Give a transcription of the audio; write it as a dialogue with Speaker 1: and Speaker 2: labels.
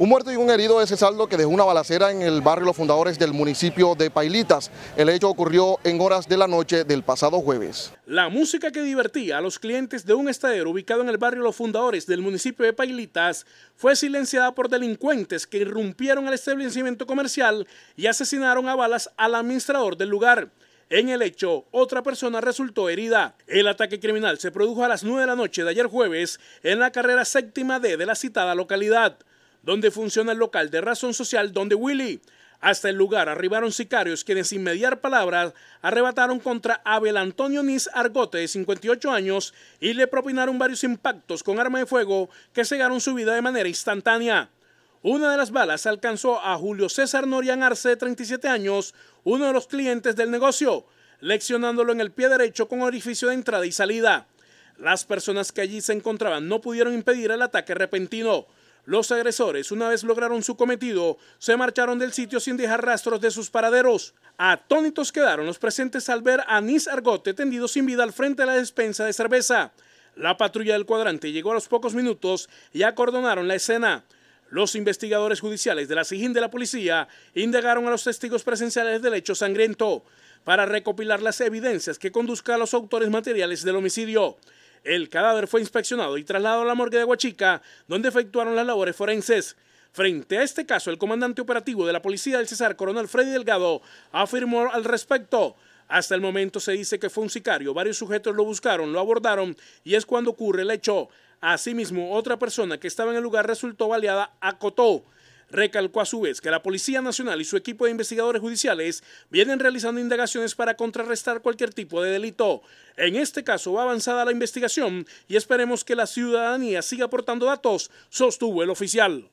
Speaker 1: Un muerto y un herido es el saldo que dejó una balacera en el barrio Los Fundadores del municipio de Pailitas. El hecho ocurrió en horas de la noche del pasado jueves.
Speaker 2: La música que divertía a los clientes de un estadero ubicado en el barrio Los Fundadores del municipio de Pailitas fue silenciada por delincuentes que irrumpieron al establecimiento comercial y asesinaron a balas al administrador del lugar. En el hecho, otra persona resultó herida. El ataque criminal se produjo a las 9 de la noche de ayer jueves en la carrera séptima D de la citada localidad donde funciona el local de Razón Social, donde Willy. Hasta el lugar arribaron sicarios quienes sin mediar palabras arrebataron contra Abel Antonio Niz Argote, de 58 años, y le propinaron varios impactos con arma de fuego que cegaron su vida de manera instantánea. Una de las balas alcanzó a Julio César Norian Arce, de 37 años, uno de los clientes del negocio, leccionándolo en el pie derecho con orificio de entrada y salida. Las personas que allí se encontraban no pudieron impedir el ataque repentino. Los agresores, una vez lograron su cometido, se marcharon del sitio sin dejar rastros de sus paraderos. Atónitos quedaron los presentes al ver a Nis Argote tendido sin vida al frente de la despensa de cerveza. La patrulla del cuadrante llegó a los pocos minutos y acordonaron la escena. Los investigadores judiciales de la SIGIN de la policía indagaron a los testigos presenciales del hecho sangriento para recopilar las evidencias que conduzcan a los autores materiales del homicidio. El cadáver fue inspeccionado y trasladado a la morgue de Huachica, donde efectuaron las labores forenses. Frente a este caso, el comandante operativo de la policía del César, coronel Freddy Delgado, afirmó al respecto. Hasta el momento se dice que fue un sicario. Varios sujetos lo buscaron, lo abordaron y es cuando ocurre el hecho. Asimismo, otra persona que estaba en el lugar resultó baleada a Cotó. Recalcó a su vez que la Policía Nacional y su equipo de investigadores judiciales vienen realizando indagaciones para contrarrestar cualquier tipo de delito. En este caso va avanzada la investigación y esperemos que la ciudadanía siga aportando datos, sostuvo el oficial.